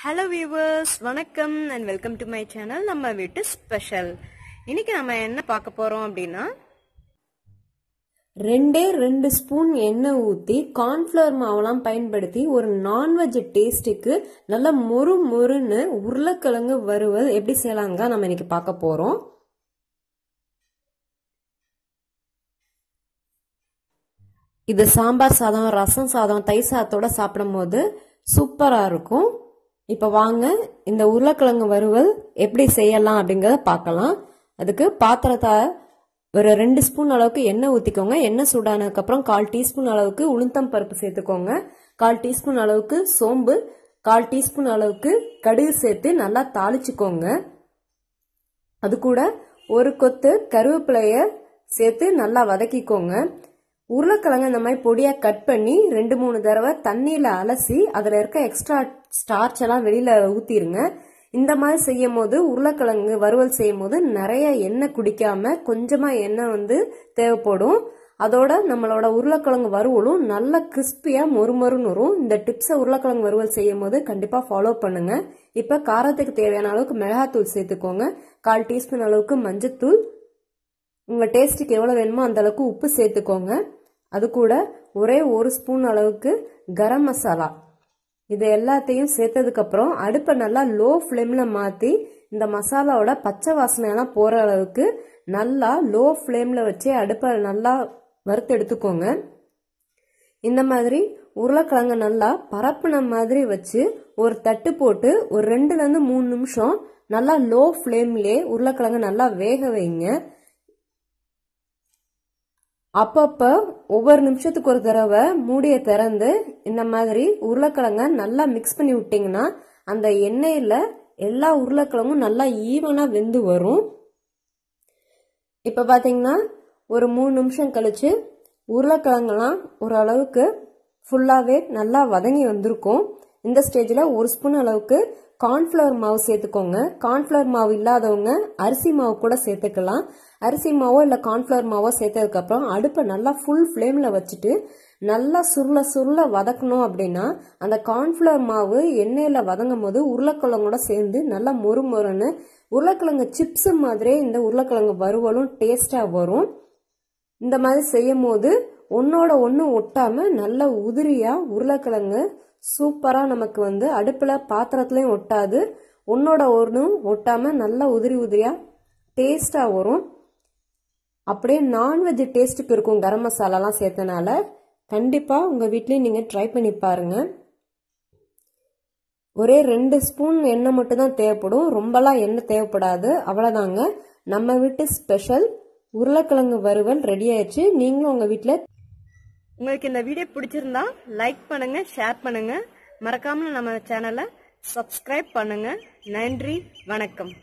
hello viewers வணக்கம் and welcome to my channel நம்ம வீட்டு ஸ்பெஷல் இன்னைக்கு நம்ம என்ன பார்க்க போறோம் அப்படின்னா ரெண்டே ரெண்டு ஸ்பூன் எண்ணெய் ஊற்றி கார்ன்ஃப்ளவர் மாவெல்லாம் பயன்படுத்தி ஒரு நான்வெஜ் டேஸ்ட்டுக்கு நல்ல மொறு மொறுன்னு உருளைக்கிழங்கு வறுவல் எப்படி செய்யலாங்க நம்ம இன்னைக்கு பார்க்க போகிறோம் இது சாம்பார் சாதம் ரசம் சாதம் தை சாதத்தோட சாப்பிடும் போது சூப்பராக இருக்கும் இப்போ வாங்க இந்த உருளைக்கிழங்கு வறுவல் எப்படி செய்யலாம் அப்படிங்கிறத பார்க்கலாம் அதுக்கு பாத்திரத்தை ஒரு ரெண்டு ஸ்பூன் அளவுக்கு எண்ணெய் ஊற்றிக்கோங்க எண்ணெய் சூடானதுக்கப்புறம் கால் டீஸ்பூன் அளவுக்கு உளுந்தம் பருப்பு சேர்த்துக்கோங்க கால் டீஸ்பூன் அளவுக்கு சோம்பு கால் டீஸ்பூன் அளவுக்கு கடுகு சேர்த்து நல்லா தாளிச்சுக்கோங்க அது கூட ஒரு கொத்து கருவேப்பிலைய சேர்த்து நல்லா வதக்கிக்கோங்க உருளைக்கிழங்க இந்த மாதிரி பொடியாக கட் பண்ணி ரெண்டு மூணு தடவை தண்ணியில் அலசி அதில் இருக்க எக்ஸ்ட்ரா ஸ்டார்ச் எல்லாம் வெளியில் ஊத்திருங்க இந்த மாதிரி செய்யும் போது உருளைக்கிழங்கு வறுவல் செய்யும் போது நிறைய எண்ணெய் குடிக்காம கொஞ்சமாக எண்ணெய் வந்து தேவைப்படும் அதோட நம்மளோட உருளைக்கிழங்கு வறுவலும் நல்ல கிறிஸ்பியாக மொறுமொறுன்னு வரும் இந்த டிப்ஸை உருளைக்கிழங்கு வறுவல் செய்யும் போது கண்டிப்பாக ஃபாலோ பண்ணுங்க இப்போ காரத்துக்கு தேவையான அளவுக்கு மிளகாத்தூள் சேர்த்துக்கோங்க கால் டீஸ்பூன் அளவுக்கு மஞ்சத்தூள் உங்கள் டேஸ்ட்டுக்கு எவ்வளோ வேணுமோ அந்த அளவுக்கு உப்பு சேர்த்துக்கோங்க அது கூட ஒரே ஒரு ஸ்பூன் அளவுக்கு கரம் மசாலா இது எல்லாத்தையும் சேர்த்ததுக்கப்புறம் அடுப்பை நல்லா லோ ஃப்ளேமில் மாற்றி இந்த மசாலாவோட பச்சை வாசனையெல்லாம் போகிற அளவுக்கு நல்லா லோ ஃப்ளேமில் வச்சு அடுப்பை நல்லா வறுத்து எடுத்துக்கோங்க இந்த மாதிரி உருளைக்கிழங்க நல்லா பரப்புன மாதிரி வச்சு ஒரு தட்டு போட்டு ஒரு ரெண்டுலேருந்து மூணு நிமிஷம் நல்லா லோ ஃப்ளேம்லேயே உருளைக்கிழங்க நல்லா வேக வைங்க அப்பப்ப ஒவ்வொரு நிமிஷத்துக்கு ஒரு தடவை மூடியை திறந்து இந்த மாதிரி உருளைக்கிழங்க நல்லா மிக்ஸ் பண்ணி விட்டிங்கன்னா அந்த எண்ணெயில் எல்லா உருளைக்கிழங்கும் நல்லா ஈவனா வெந்து வரும் இப்போ பாத்தீங்கன்னா ஒரு மூணு நிமிஷம் கழித்து உருளைக்கிழங்கெல்லாம் ஓரளவுக்கு ஃபுல்லாகவே நல்லா வதங்கி வந்திருக்கும் இந்த ஸ்டேஜில் ஒரு ஸ்பூன் அளவுக்கு கார்ன்ஃபிளவர் மாவு சேர்த்துக்கோங்க கார்ன்ஃபிளவர் மாவு இல்லாதவங்க அரிசி மாவு கூட சேர்த்துக்கலாம் அரிசி மாவோ இல்லை கார்ன்ஃபிளவர் மாவோ சேர்த்ததுக்கப்புறம் அடுப்பை நல்லா ஃபுல் ஃப்ளேமில் வச்சுட்டு நல்லா சுருள சுருள வதக்கணும் அப்படின்னா அந்த கார்ன்ஃபிளவர் மாவு எண்ணெயில் வதங்கும் போது உருளைக்கிழங்கோட சேர்ந்து நல்லா மொறு மொறுன்னு உருளைக்கிழங்கு சிப்ஸ் மாதிரியே இந்த உருளைக்கிழங்கு வறுவலும் டேஸ்ட்டாக வரும் இந்த மாதிரி செய்யும் போது ஒன்னோட ஒண்ணு ஒட்டாம நல்ல உதிரியா உருளைக்கிழங்கு சூப்பரா நமக்கு வந்து அடுப்புல பாத்திரத்திலயும் ஒட்டாது ஒன்னோட ஒன்றும் ஒட்டாம நல்லா உதிரி உதிரியா டேஸ்டா வரும் அப்படியே நான்வெஜ் டேஸ்ட்டுக்கு இருக்கும் கரம் மசாலாலாம் சேர்த்தனால கண்டிப்பாக உங்கள் வீட்லயும் நீங்கள் ட்ரை பண்ணி பாருங்க ஒரே ரெண்டு ஸ்பூன் எண்ணெய் மட்டும்தான் தேவைப்படும் ரொம்பலாம் எண்ணெய் தேவைப்படாது அவ்வளோதாங்க நம்ம வீட்டு ஸ்பெஷல் உருளைக்கிழங்கு வறுவல் ரெடி ஆயிடுச்சு நீங்களும் உங்கள் வீட்டில் உங்களுக்கு இந்த வீடியோ பிடிச்சிருந்தா லைக் பண்ணுங்க ஷேர் பண்ணுங்க மறக்காமல் நம்ம சேனலை சப்ஸ்கிரைப் பண்ணுங்க நன்றி வணக்கம்